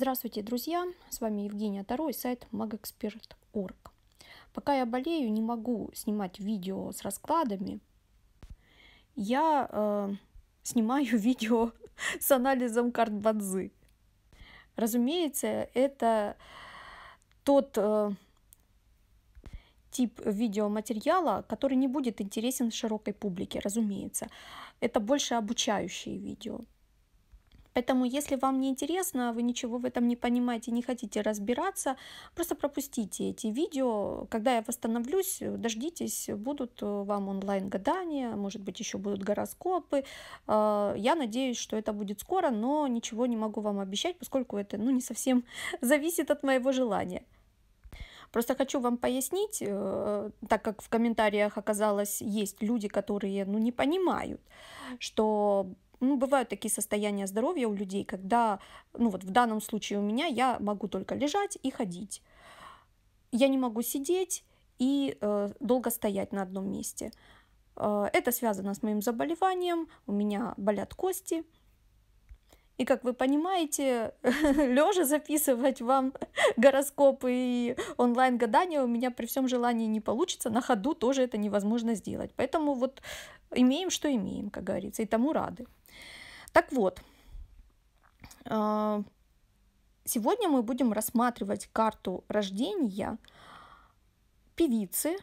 Здравствуйте, друзья! С вами Евгения Тарой, сайт magexpert.org. Пока я болею, не могу снимать видео с раскладами. Я э, снимаю видео с анализом карт Бадзы. Разумеется, это тот э, тип видеоматериала, который не будет интересен широкой публике, разумеется. Это больше обучающие видео. Поэтому, если вам не интересно, вы ничего в этом не понимаете, не хотите разбираться, просто пропустите эти видео. Когда я восстановлюсь, дождитесь, будут э, вам онлайн-гадания, может быть, еще будут гороскопы. Э, я надеюсь, что это будет скоро, но ничего не могу вам обещать, поскольку это ну, не совсем зависит от моего желания. Просто хочу вам пояснить, э, так как в комментариях оказалось, есть люди, которые ну, не понимают, что ну, бывают такие состояния здоровья у людей, когда, ну вот в данном случае у меня, я могу только лежать и ходить. Я не могу сидеть и э, долго стоять на одном месте. Э, это связано с моим заболеванием, у меня болят кости. И как вы понимаете, лежа записывать вам гороскопы и онлайн гадания у меня при всем желании не получится, на ходу тоже это невозможно сделать. Поэтому вот имеем, что имеем, как говорится, и тому рады. Так вот, э, сегодня мы будем рассматривать карту рождения певицы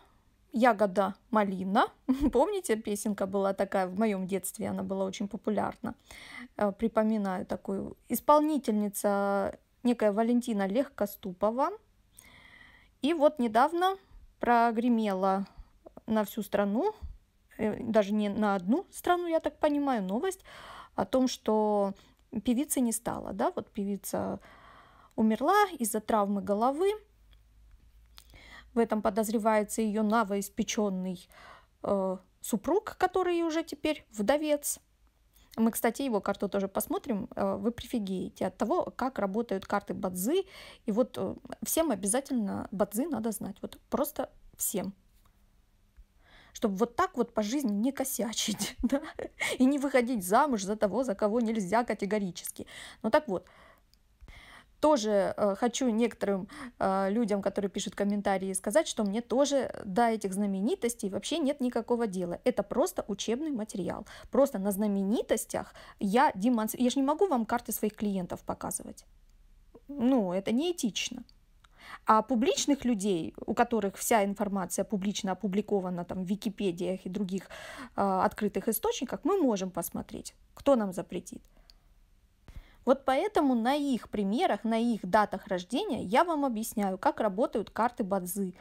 «Ягода малина». Помните, песенка была такая в моем детстве, она была очень популярна. Э, припоминаю такую. Исполнительница некая Валентина Легкоступова. И вот недавно прогремела на всю страну, э, даже не на одну страну, я так понимаю, новость о том, что певицы не стало, да, вот певица умерла из-за травмы головы, в этом подозревается ее новоиспеченный э, супруг, который уже теперь вдовец. Мы, кстати, его карту тоже посмотрим. Э, вы прифигеете от того, как работают карты Бадзы. И вот э, всем обязательно Бадзы надо знать. Вот просто всем чтобы вот так вот по жизни не косячить, да, и не выходить замуж за того, за кого нельзя категорически. Ну так вот, тоже э, хочу некоторым э, людям, которые пишут комментарии, сказать, что мне тоже до этих знаменитостей вообще нет никакого дела. Это просто учебный материал. Просто на знаменитостях я демонстрирую. Я же не могу вам карты своих клиентов показывать. Ну, это неэтично. А публичных людей, у которых вся информация публично опубликована там, в Википедиях и других э, открытых источниках, мы можем посмотреть, кто нам запретит. Вот поэтому на их примерах, на их датах рождения я вам объясняю, как работают карты Бадзы,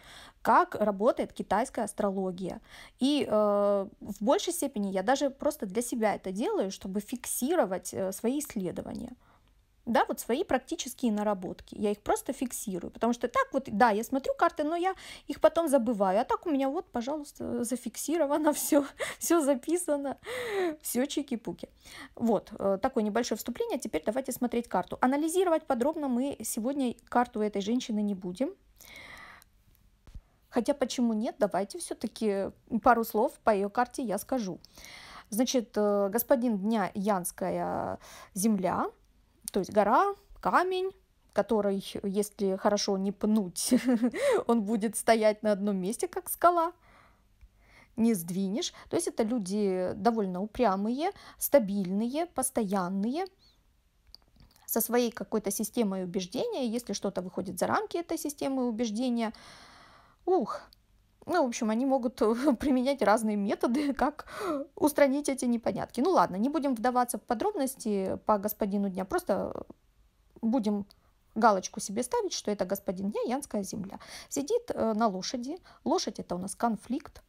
как работает китайская астрология. И э, в большей степени я даже просто для себя это делаю, чтобы фиксировать э, свои исследования да, вот свои практические наработки. Я их просто фиксирую, потому что так вот, да, я смотрю карты, но я их потом забываю. А так у меня вот, пожалуйста, зафиксировано все, все записано, все чики-пуки. Вот, э, такое небольшое вступление. Теперь давайте смотреть карту. Анализировать подробно мы сегодня карту этой женщины не будем. Хотя почему нет, давайте все-таки пару слов по ее карте я скажу. Значит, э, господин дня Янская земля – то есть гора, камень, который, если хорошо не пнуть, он будет стоять на одном месте, как скала не сдвинешь. То есть это люди довольно упрямые, стабильные, постоянные, со своей какой-то системой убеждения. Если что-то выходит за рамки этой системы убеждения, ух, ну, в общем, они могут э, применять разные методы, как устранить эти непонятки. Ну ладно, не будем вдаваться в подробности по господину дня, просто будем галочку себе ставить, что это господин дня, Янская земля. Сидит э, на лошади, лошадь это у нас конфликт,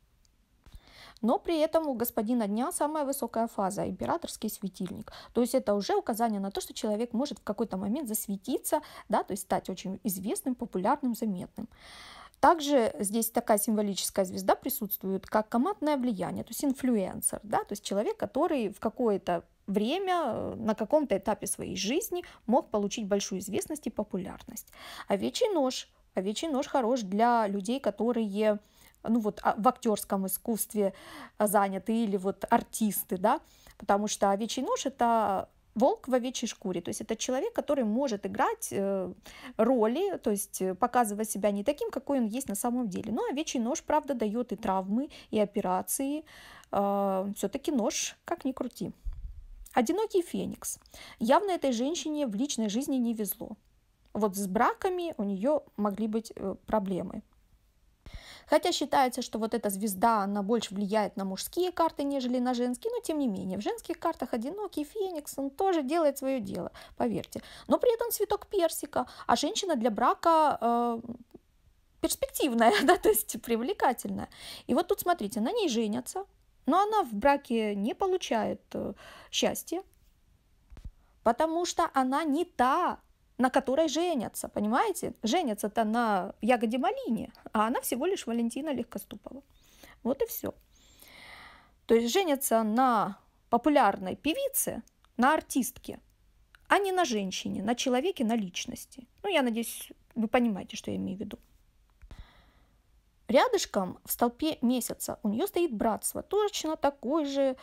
но при этом у господина дня самая высокая фаза – императорский светильник. То есть это уже указание на то, что человек может в какой-то момент засветиться, да, то есть стать очень известным, популярным, заметным. Также здесь такая символическая звезда присутствует, как командное влияние, то есть инфлюенсер, да, то есть человек, который в какое-то время на каком-то этапе своей жизни мог получить большую известность и популярность. Овечий нож. Овечий нож хорош для людей, которые ну вот а, в актерском искусстве а, заняты или вот артисты, да, потому что овечий нож это волк в овечьей шкуре. То есть это человек, который может играть э, роли, то есть э, показывая себя не таким, какой он есть на самом деле. Но овечий нож, правда, дает и травмы, и операции. А, Все-таки нож, как ни крути. Одинокий феникс. Явно этой женщине в личной жизни не везло. Вот с браками у нее могли быть э, проблемы. Хотя считается, что вот эта звезда, она больше влияет на мужские карты, нежели на женские, но тем не менее, в женских картах одинокий феникс, он тоже делает свое дело, поверьте. Но при этом цветок персика, а женщина для брака э, перспективная, да, то есть привлекательная. И вот тут смотрите, на ней женятся, но она в браке не получает э, счастья, потому что она не та, на которой женятся, понимаете? Женятся-то на ягоде малине, а она всего лишь Валентина Легкоступова. Вот и все. То есть женятся на популярной певице, на артистке, а не на женщине, на человеке, на личности. Ну, я надеюсь, вы понимаете, что я имею в виду. Рядышком в столпе месяца у нее стоит братство, точно такой же,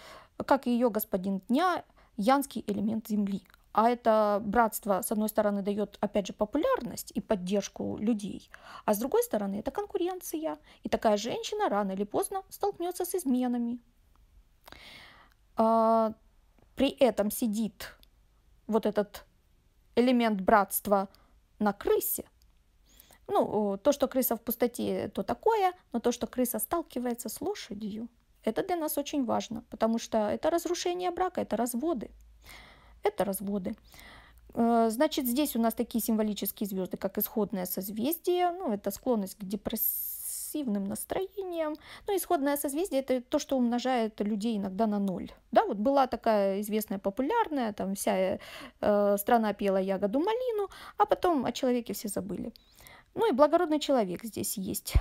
как и ее господин дня, янский элемент земли – а это братство, с одной стороны, дает, опять же, популярность и поддержку людей, а с другой стороны, это конкуренция. И такая женщина рано или поздно столкнется с изменами. А, при этом сидит вот этот элемент братства на крысе. Ну, э, то, что крыса в пустоте, то такое, но то, что крыса сталкивается с лошадью, это для нас очень важно, потому что это разрушение брака, это разводы это разводы. Э, значит, здесь у нас такие символические звезды, как исходное созвездие, ну, это склонность к депрессивным настроениям. Ну, исходное созвездие – это то, что умножает людей иногда на ноль. Да, вот была такая известная, популярная, там вся э, страна пела ягоду малину, а потом о человеке все забыли. Ну и благородный человек здесь есть.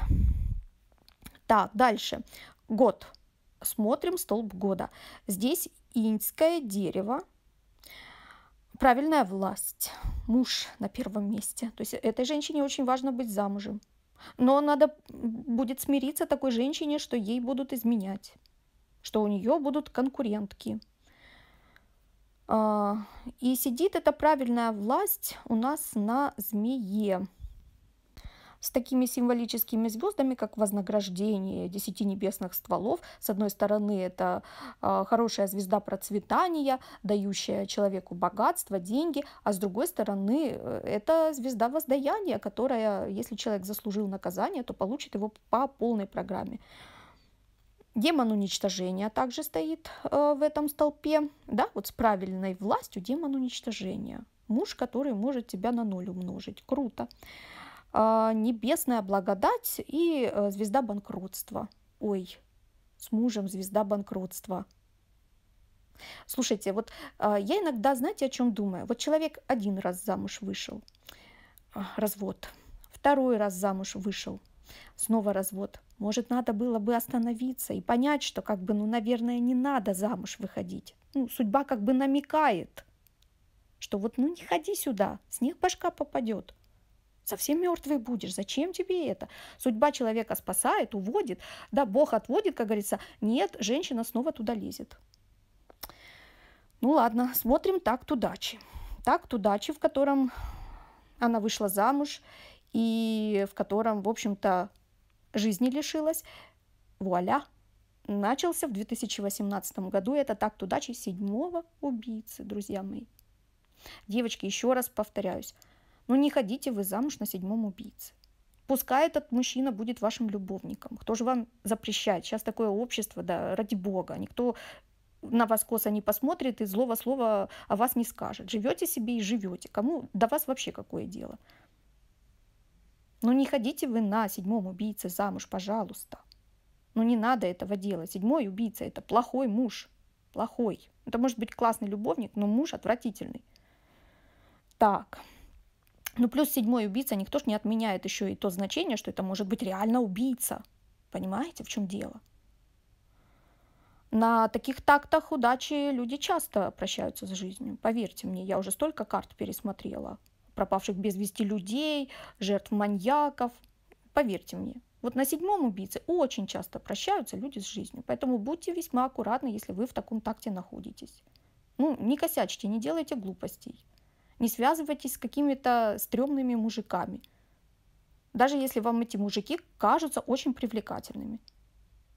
Так, дальше. Год. Смотрим столб года. Здесь иньское дерево, правильная власть, муж на первом месте. То есть этой женщине очень важно быть замужем. Но надо будет смириться такой женщине, что ей будут изменять, что у нее будут конкурентки. А, и сидит эта правильная власть у нас на змее с такими символическими звездами, как вознаграждение десяти небесных стволов. С одной стороны, это а, хорошая звезда процветания, дающая человеку богатство, деньги, а с другой стороны, э, это звезда воздаяния, которая, если человек заслужил наказание, то получит его по полной программе. Демон уничтожения также стоит э, в этом столпе, да, вот с правильной властью демон уничтожения. Муж, который может тебя на ноль умножить. Круто. А, небесная благодать и э, звезда банкротства. Ой, с мужем звезда банкротства. Слушайте, вот а, я иногда, знаете, о чем думаю? Вот человек один раз замуж вышел, а, развод. Второй раз замуж вышел, снова развод. Может, надо было бы остановиться и понять, что как бы, ну, наверное, не надо замуж выходить. Ну, судьба как бы намекает, что вот, ну, не ходи сюда, снег башка попадет. Совсем мертвый будешь. Зачем тебе это? Судьба человека спасает, уводит. Да, Бог отводит, как говорится. Нет, женщина снова туда лезет. Ну ладно, смотрим так удачи. так удачи, в котором она вышла замуж и в котором, в общем-то, жизни лишилась. Вуаля! Начался в 2018 году. Это так удачи седьмого убийцы, друзья мои. Девочки, еще раз повторяюсь. Но «Ну, не ходите вы замуж на седьмом убийце. Пускай этот мужчина будет вашим любовником. Кто же вам запрещает? Сейчас такое общество, да, ради бога. Никто на вас косо не посмотрит и злого слова о вас не скажет. Живете себе и живете. Кому до вас вообще какое дело? Ну не ходите вы на седьмом убийце замуж, пожалуйста. Ну не надо этого делать. Седьмой убийца – это плохой муж. Плохой. Это может быть классный любовник, но муж отвратительный. Так. Ну, плюс седьмой убийца, никто ж не отменяет еще и то значение, что это может быть реально убийца. Понимаете, в чем дело? На таких тактах удачи люди часто прощаются с жизнью. Поверьте мне, я уже столько карт пересмотрела. Пропавших без вести людей, жертв маньяков. Поверьте мне, вот на седьмом убийце очень часто прощаются люди с жизнью. Поэтому будьте весьма аккуратны, если вы в таком такте находитесь. Ну, не косячьте, не делайте глупостей. Не связывайтесь с какими-то стрёмными мужиками, даже если вам эти мужики кажутся очень привлекательными.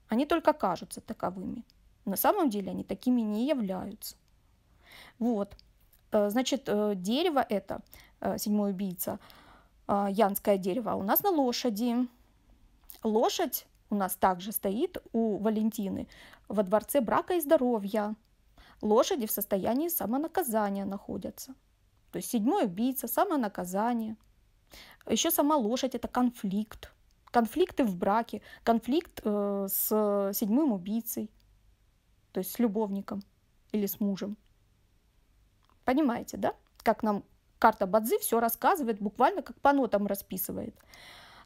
Они только кажутся таковыми. На самом деле они такими не являются. Вот. Э, значит, э, дерево это, э, седьмой убийца, янское дерево, у нас на лошади. Лошадь у нас также стоит у Валентины во дворце брака и здоровья. Лошади в состоянии самонаказания находятся. То есть седьмой убийца, самонаказание. Еще сама лошадь – это конфликт. Конфликты в браке, конфликт э, с седьмым убийцей, то есть с любовником или с мужем. Понимаете, да? Как нам карта Бадзи все рассказывает, буквально как по нотам расписывает.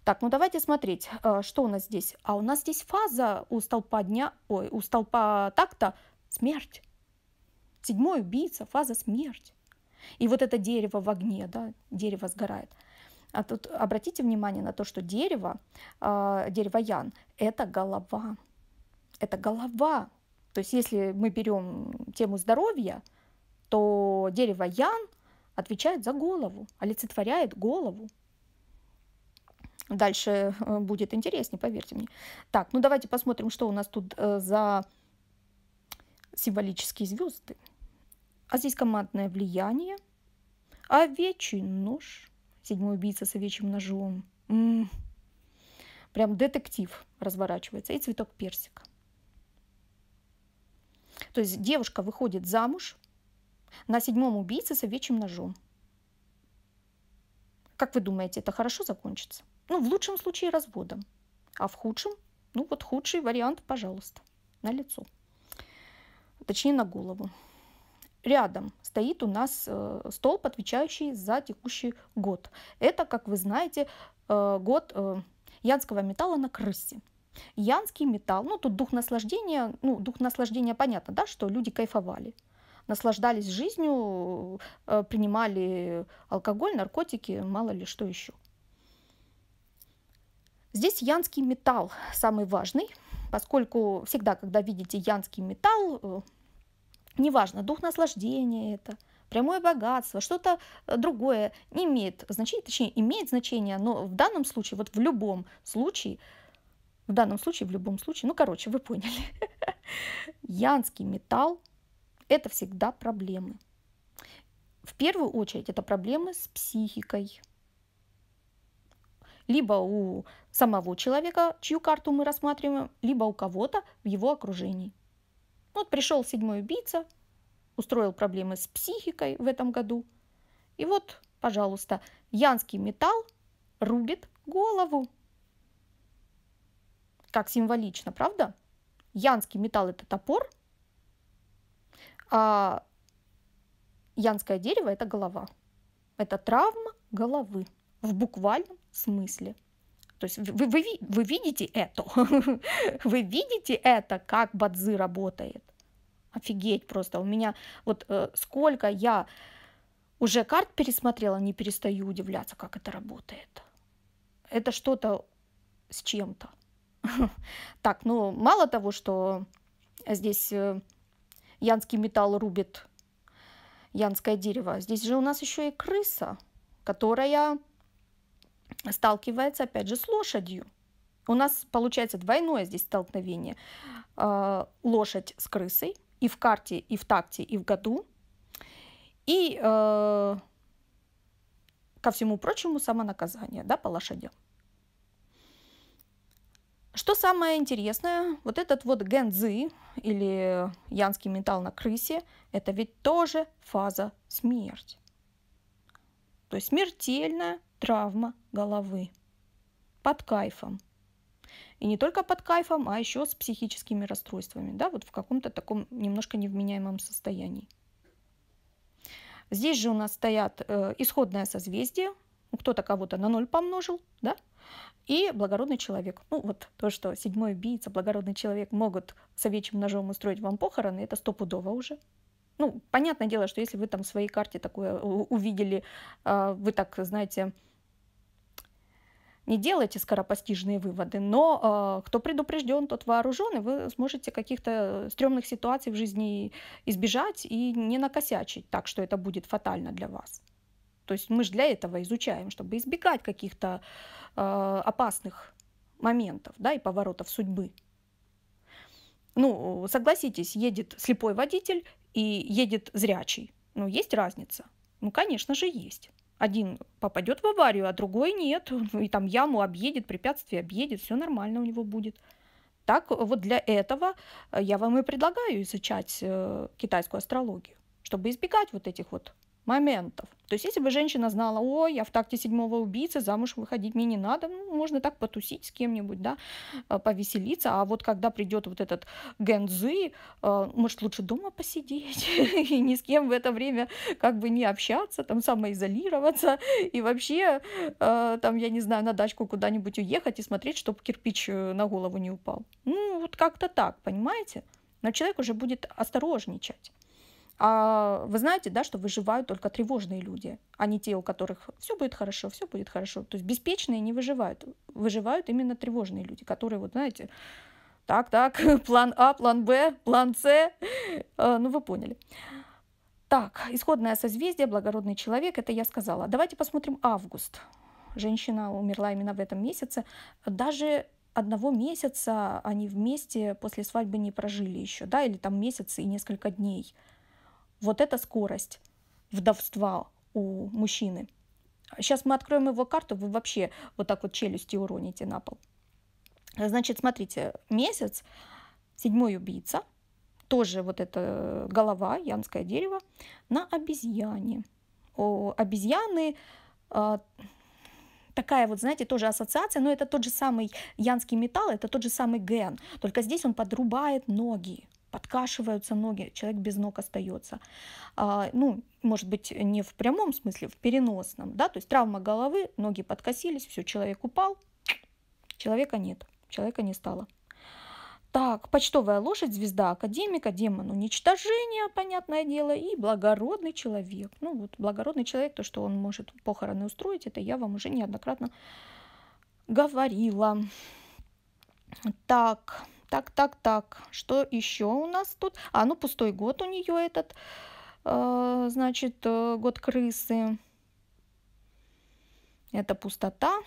Так, ну давайте смотреть, э, что у нас здесь. А у нас здесь фаза у столпа дня, ой, у столпа такта смерть. Седьмой убийца, фаза смерть. И вот это дерево в огне, да, дерево сгорает. А тут обратите внимание на то, что дерево, э, а, дерево Ян, это голова. Это голова. То есть если мы берем тему здоровья, то дерево Ян отвечает за голову, олицетворяет голову. Дальше э, будет интереснее, поверьте мне. Так, ну давайте посмотрим, что у нас тут э, за символические звезды. А здесь командное влияние. Овечий нож. Седьмой убийца с овечьим ножом. М-м-м. Прям детектив разворачивается. И цветок персика. То есть девушка выходит замуж на седьмом убийце с овечьим ножом. Как вы думаете, это хорошо закончится? Ну, в лучшем случае разводом. А в худшем? Ну, вот худший вариант, пожалуйста, на лицо. Точнее, на голову рядом стоит у нас э, столб, отвечающий за текущий год. Это, как вы знаете, э, год э, янского металла на крысе. Янский металл, ну тут дух наслаждения, ну дух наслаждения понятно, да, что люди кайфовали, наслаждались жизнью, принимали алкоголь, наркотики, мало ли что еще. Здесь янский металл самый важный, поскольку всегда, когда видите янский металл, неважно, дух наслаждения это, прямое богатство, что-то э, другое не имеет значения, точнее, имеет значение, но в данном случае, вот в любом случае, в данном случае, в любом случае, ну, короче, вы поняли, янский металл – это всегда проблемы. В первую очередь это проблемы с психикой. Либо у самого человека, чью карту мы рассматриваем, либо у кого-то в его окружении. Вот пришел седьмой убийца, устроил проблемы с психикой в этом году. И вот, пожалуйста, янский металл рубит голову. Как символично, правда? Янский металл – это топор, а янское дерево – это голова. Это травма головы в буквальном смысле – то есть вы, вы, вы видите это, вы видите это, как бадзы работает. Офигеть просто. У меня вот э, сколько я уже карт пересмотрела, не перестаю удивляться, как это работает. Это что-то с чем-то. так, ну мало того, что здесь э, янский металл рубит янское дерево, здесь же у нас еще и крыса, которая сталкивается, опять же, с лошадью. У нас получается двойное здесь столкновение. А, лошадь с крысой и в карте, и в такте, и в году. И э, ко всему прочему самонаказание да, по лошадям. Что самое интересное, вот этот вот гензы или янский металл на крысе, это ведь тоже фаза смерти. То есть смертельная травма головы. Под кайфом. И не только под кайфом, а еще с психическими расстройствами, да, вот в каком-то таком немножко невменяемом состоянии. Здесь же у нас стоят э, исходное созвездие, ну, кто-то кого-то на ноль помножил, да, и благородный человек. Ну, вот то, что седьмой убийца, благородный человек могут с овечьим ножом устроить вам похороны, это стопудово уже. Ну, понятное дело, что если вы там в своей карте такое увидели, а, вы так, знаете, не делайте скоропостижные выводы, но э, кто предупрежден, тот вооружен, и вы сможете каких-то стрёмных ситуаций в жизни избежать и не накосячить так, что это будет фатально для вас. То есть мы же для этого изучаем, чтобы избегать каких-то э, опасных моментов да, и поворотов судьбы. Ну, согласитесь, едет слепой водитель и едет зрячий. Ну, есть разница? Ну, конечно же, есть один попадет в аварию, а другой нет. Ну, и там яму объедет, препятствие объедет, все нормально у него будет. Так вот для этого э, я вам и предлагаю изучать э, китайскую астрологию, чтобы избегать вот этих вот моментов. То есть, если бы женщина знала, ой, я в такте седьмого убийцы, замуж выходить мне не надо, ну, можно так потусить с кем-нибудь, да, э, повеселиться. А вот когда придет вот этот гензы, э, может, лучше дома посидеть и ни с кем в это время как бы не общаться, там самоизолироваться и вообще, э, там, я не знаю, на дачку куда-нибудь уехать и смотреть, чтобы кирпич на голову не упал. Ну, вот как-то так, понимаете? Но человек уже будет осторожничать. А вы знаете, да, что выживают только тревожные люди, а не те, у которых все будет хорошо, все будет хорошо. То есть беспечные не выживают. Выживают именно тревожные люди, которые, вот знаете, так, так, план А, план Б, план С. А, ну, вы поняли. Так, исходное созвездие, благородный человек, это я сказала. Давайте посмотрим август. Женщина умерла именно в этом месяце. Даже одного месяца они вместе после свадьбы не прожили еще, да, или там месяц и несколько дней. Вот эта скорость вдовства у мужчины. Сейчас мы откроем его карту, вы вообще вот так вот челюсти уроните на пол. Значит, смотрите, месяц, седьмой убийца, тоже вот эта голова, янское дерево, на обезьяне. О, обезьяны э, такая вот, знаете, тоже ассоциация, но это тот же самый янский металл, это тот же самый ген, только здесь он подрубает ноги подкашиваются ноги, человек без ног остается. А, ну, может быть, не в прямом смысле, в переносном, да, то есть травма головы, ноги подкосились, все, человек упал, человека нет, человека не стало. Так, почтовая лошадь, звезда академика, демон уничтожения, понятное дело, и благородный человек. Ну вот, благородный человек, то, что он может похороны устроить, это я вам уже неоднократно говорила. Так, так, так, так. Что еще у нас тут? А, ну пустой год у нее этот. Э, значит, э, год крысы. Это пустота.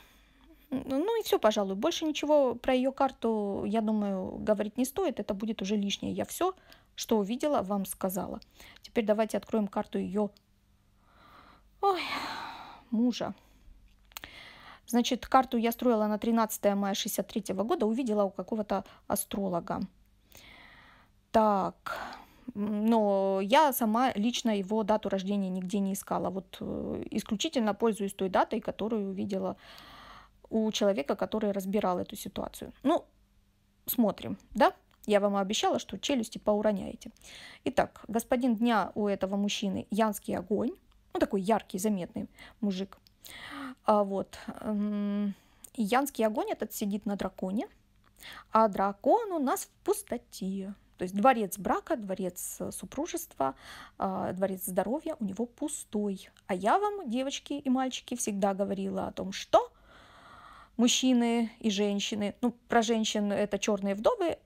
Ну и все, пожалуй. Больше ничего про ее карту, я думаю, говорить не стоит. Это будет уже лишнее. Я все, что увидела, вам сказала. Теперь давайте откроем карту ее Ой, мужа. Значит, карту я строила на 13 мая 63 года, увидела у какого-то астролога. Так, но я сама лично его дату рождения нигде не искала. Вот э, исключительно пользуюсь той датой, которую увидела у человека, который разбирал эту ситуацию. Ну, смотрим, да? Я вам обещала, что челюсти поуроняете. Итак, господин дня у этого мужчины Янский огонь. Ну, такой яркий, заметный мужик. А вот. Эм, Янский огонь этот сидит на драконе, а дракон у нас в пустоте. То есть дворец брака, дворец э, супружества, а, дворец здоровья у него пустой. А я вам, девочки и мальчики, всегда говорила о том, что мужчины и женщины, ну, про женщин это черные вдовы,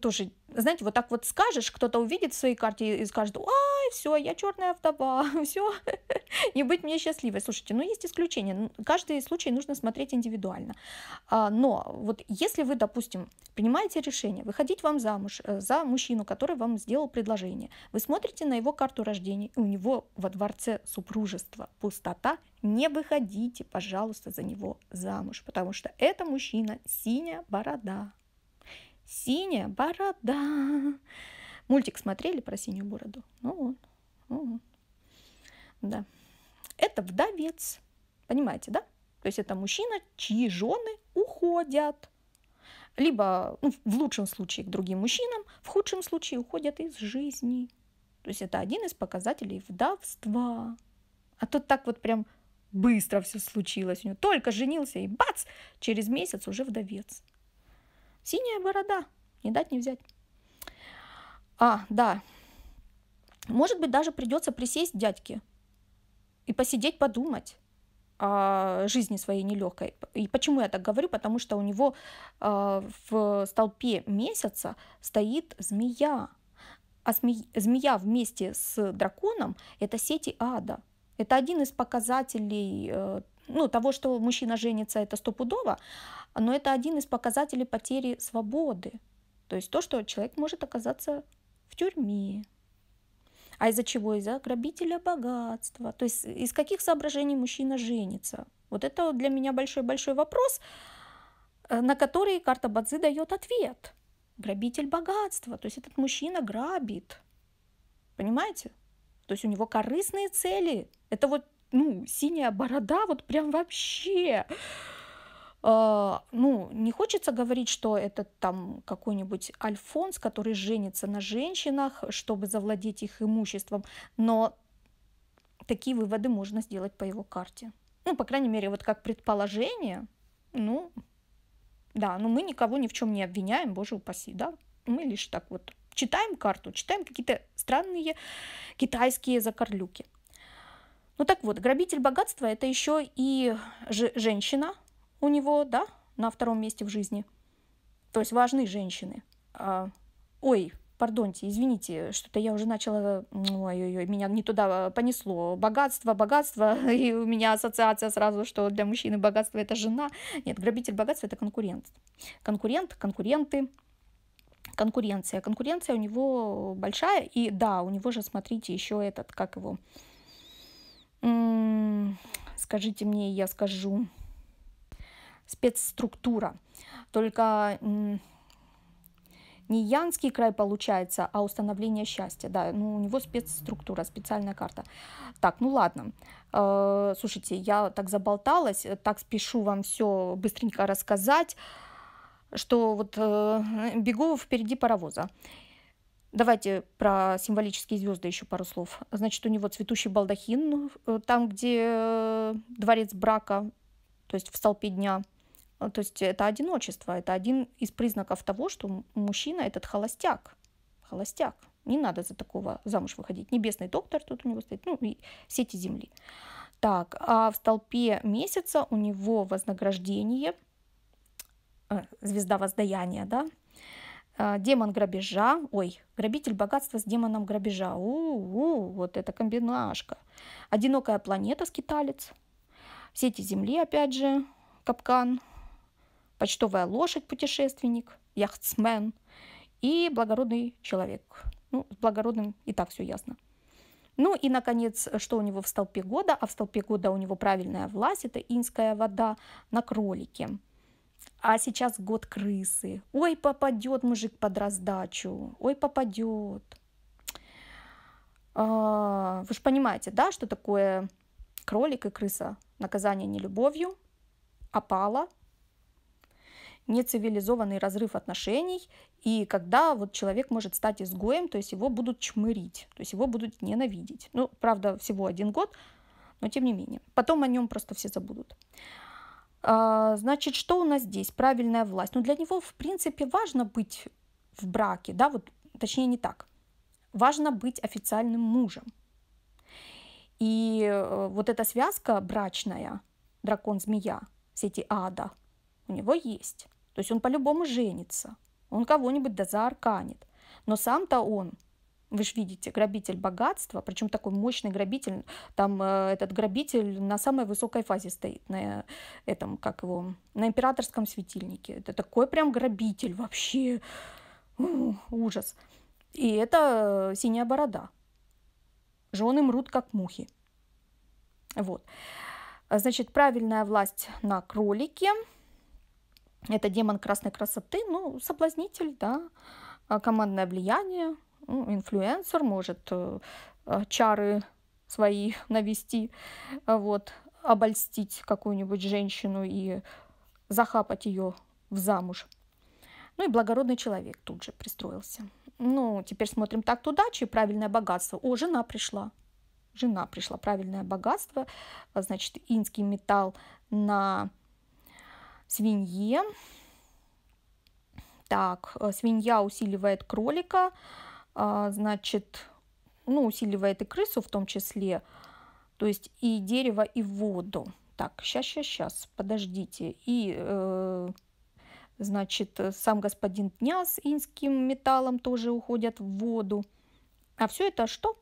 тоже, знаете, вот так вот скажешь, кто-то увидит в своей карте и скажет, ай, все, я черная вдова, все, не быть мне счастливой. Слушайте, ну есть исключения, каждый случай нужно смотреть индивидуально. А, но вот если вы, допустим, принимаете решение выходить вам замуж э, за мужчину, который вам сделал предложение, вы смотрите на его карту рождения, и у него во дворце супружества пустота, не выходите, пожалуйста, за него замуж, потому что это мужчина синяя борода. Синяя борода. Мультик смотрели про синюю бороду? Ну он, ну Да. Это вдовец. Понимаете, да? То есть это мужчина, чьи жены уходят. Либо ну, в лучшем случае к другим мужчинам, в худшем случае уходят из жизни. То есть это один из показателей вдовства. А тут так вот прям быстро все случилось у него. Только женился и бац, через месяц уже вдовец. Синяя борода. Не дать, не взять. А, да. Может быть, даже придется присесть дядьке и посидеть, подумать о жизни своей нелегкой. И почему я так говорю? Потому что у него э, в столпе месяца стоит змея. А змея, змея вместе с драконом – это сети ада. Это один из показателей э, ну, того, что мужчина женится, это стопудово, но это один из показателей потери свободы. То есть то, что человек может оказаться в тюрьме. А из-за чего? Из-за грабителя богатства. То есть из каких соображений мужчина женится? Вот это для меня большой-большой вопрос, э, на который карта Бадзи дает ответ. Грабитель богатства. То есть этот мужчина грабит. Понимаете? То есть у него корыстные цели. Это вот ну, синяя борода, вот прям вообще. А, ну, не хочется говорить, что это там какой-нибудь Альфонс, который женится на женщинах, чтобы завладеть их имуществом, но такие выводы можно сделать по его карте. Ну, по крайней мере, вот как предположение, ну, да, но ну, мы никого ни в чем не обвиняем, боже упаси, да, мы лишь так вот читаем карту, читаем какие-то странные китайские закорлюки – ну так вот, грабитель богатства – это еще и женщина у него, да, на втором месте в жизни. То есть важны женщины. А, ой, пардонте, извините, что-то я уже начала, ой-ой-ой, меня не туда а, понесло. Богатство, богатство, и у меня ассоциация сразу, что для мужчины богатство – это жена. Нет, грабитель богатства – это конкурент. Конкурент, конкуренты, конкуренция. Конкуренция у него большая, и да, у него же, смотрите, еще этот, как его, скажите мне, я скажу, спецструктура. Только не Янский край получается, а установление счастья. Да, ну у него спецструктура, специальная карта. Так, ну ладно. Э, слушайте, я так заболталась, так спешу вам все быстренько рассказать, что вот э, бегу впереди паровоза. Давайте про символические звезды еще пару слов. Значит, у него цветущий балдахин, э, там, где э, дворец брака, то есть в столпе дня. Э, то есть это одиночество, это один из признаков того, что мужчина этот холостяк. Холостяк. Не надо за такого замуж выходить. Небесный доктор тут у него стоит, ну и все эти земли. Так, а в столпе месяца у него вознаграждение, звезда воздаяния, да, а, демон грабежа, ой, грабитель богатства с демоном грабежа, у-у-у, вот это комбинашка. Одинокая планета, скиталец, сети земли, опять же, капкан, почтовая лошадь, путешественник, яхтсмен и благородный человек. Ну, с благородным и так все ясно. Ну и, наконец, что у него в столпе года? А в столпе года у него правильная власть, это инская вода на кролике а сейчас год крысы. Ой, попадет мужик под раздачу, ой, попадет. А, вы же понимаете, да, что такое кролик и крыса? Наказание не любовью, опала, а нецивилизованный разрыв отношений, и когда вот человек может стать изгоем, то есть его будут чмырить, то есть его будут ненавидеть. Ну, правда, всего один год, но тем не менее. Потом о нем просто все забудут. А, значит, что у нас здесь? Правильная власть. Но ну, для него, в принципе, важно быть в браке, да, вот, точнее, не так. Важно быть официальным мужем. И э, вот эта связка брачная, дракон-змея, все эти ада, у него есть. То есть он по-любому женится, он кого-нибудь дозаарканит. Но сам-то он – вы же видите, грабитель богатства, причем такой мощный грабитель, там э, этот грабитель на самой высокой фазе стоит, на э, этом, как его, на императорском светильнике. Это такой прям грабитель вообще, Ух, ужас. И это э, синяя борода. Жены мрут, как мухи. Вот. Значит, правильная власть на кролике. Это демон красной красоты, ну, соблазнитель, да, а, командное влияние – ну, инфлюенсер, может э, э, чары свои навести, вот, обольстить какую-нибудь женщину и захапать ее в замуж. Ну и благородный человек тут же пристроился. Ну, теперь смотрим так туда удачи, правильное богатство. О, жена пришла. Жена пришла, правильное богатство. Значит, инский металл на свинье. Так, э, свинья усиливает кролика. А, значит, ну, усиливает и крысу в том числе, то есть и дерево, и воду. Так, сейчас, сейчас, сейчас, подождите. И, э, значит, сам господин дня с инским металлом тоже уходят в воду. А все это что?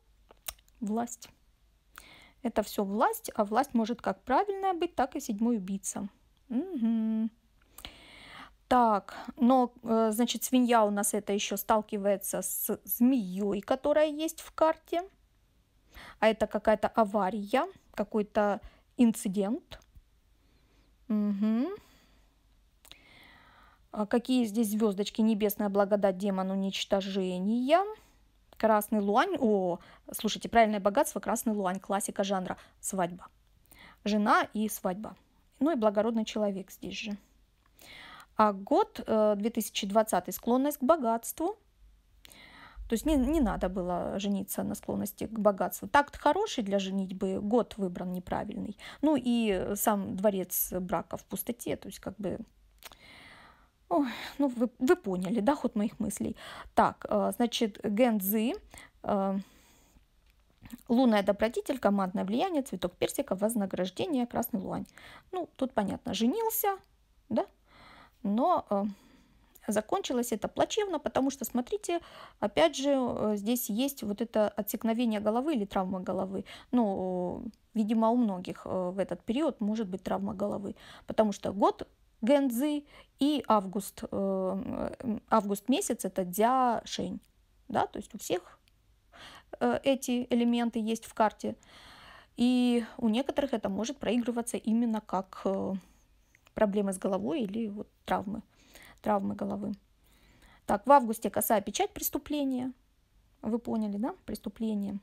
Власть. Это все власть, а власть может как правильная быть, так и седьмой убийца. Угу. Так, но, э, значит, свинья у нас это еще сталкивается с змеей, которая есть в карте. А это какая-то авария, какой-то инцидент. Угу. А какие здесь звездочки? Небесная благодать, демон уничтожения. Красный луань. О, слушайте, правильное богатство, красный луань. Классика жанра. Свадьба. Жена и свадьба. Ну и благородный человек здесь же. А год 2020 э, склонность к богатству. То есть не, не надо было жениться на склонности к богатству. Такт хороший для женитьбы, год выбран неправильный. Ну и сам дворец брака в пустоте, то есть как бы... Ой, ну вы, вы поняли, да, ход моих мыслей. Так, э, значит, Гензы, э, лунная добродетель, командное влияние, цветок персика, вознаграждение, красный луань. Ну, тут понятно, женился, да, но э, закончилось это плачевно, потому что, смотрите, опять же, э, здесь есть вот это отсекновение головы или травма головы. Ну, видимо, у многих э, в этот период может быть травма головы, потому что год Гэнзы и август, август месяц это Дзя Шень. Да, то есть у всех эти элементы есть в карте. И у некоторых это может проигрываться именно как проблемы с головой или вот травмы, травмы головы. Так, в августе косая печать преступления. Вы поняли, да? Преступление.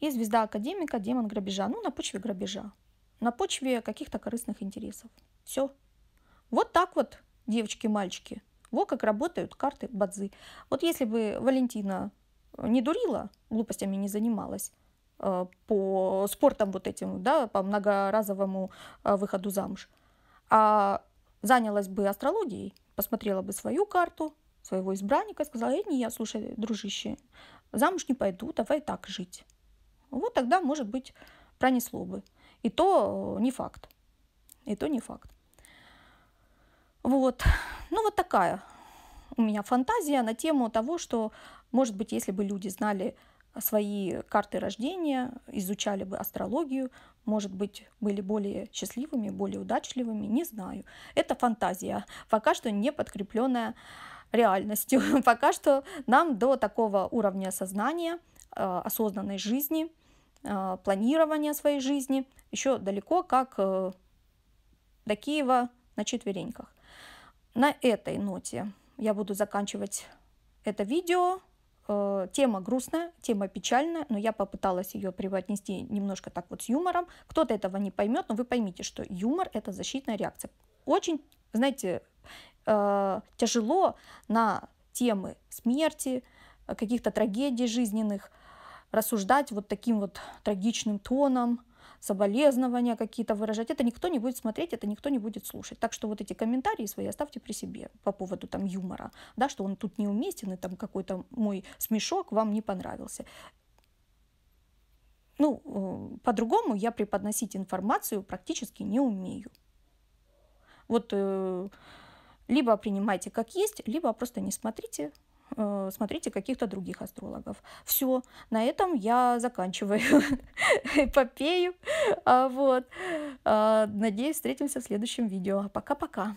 И звезда академика, демон грабежа. Ну, на почве грабежа. На почве каких-то корыстных интересов. Все. Вот так вот, девочки мальчики. вот как работают карты Бадзы. Вот если бы Валентина не дурила, глупостями не занималась, Э, по спортам вот этим, да, по многоразовому э, выходу замуж, а занялась бы астрологией, посмотрела бы свою карту, своего избранника, сказала, эй, не я, слушай, дружище, замуж не пойду, давай так жить. Вот тогда, может быть, пронесло бы. И то э, не факт. И то не факт. Вот. Ну, вот такая у меня фантазия на тему того, что, может быть, если бы люди знали, свои карты рождения, изучали бы астрологию, может быть, были более счастливыми, более удачливыми, не знаю. Это фантазия, пока что не подкрепленная реальностью. Пока что нам до такого уровня сознания, э, осознанной жизни, э, планирования своей жизни еще далеко, как э, до Киева на четвереньках. На этой ноте я буду заканчивать это видео э, тема грустная, тема печальная, но я попыталась ее преподнести немножко так вот с юмором. Кто-то этого не поймет, но вы поймите, что юмор это защитная реакция. Очень, знаете, э, тяжело на темы смерти, э, каких-то трагедий жизненных рассуждать вот таким вот трагичным тоном – соболезнования какие-то выражать. Это никто не будет смотреть, это никто не будет слушать. Так что вот эти комментарии свои оставьте при себе по поводу там юмора, да, что он тут неуместен и там какой-то мой смешок вам не понравился. Ну, э, по-другому я преподносить информацию практически не умею. Вот э, либо принимайте как есть, либо просто не смотрите, Э, смотрите каких-то других астрологов. Все, на этом я заканчиваю эпопею. А вот. А, надеюсь, встретимся в следующем видео. Пока-пока.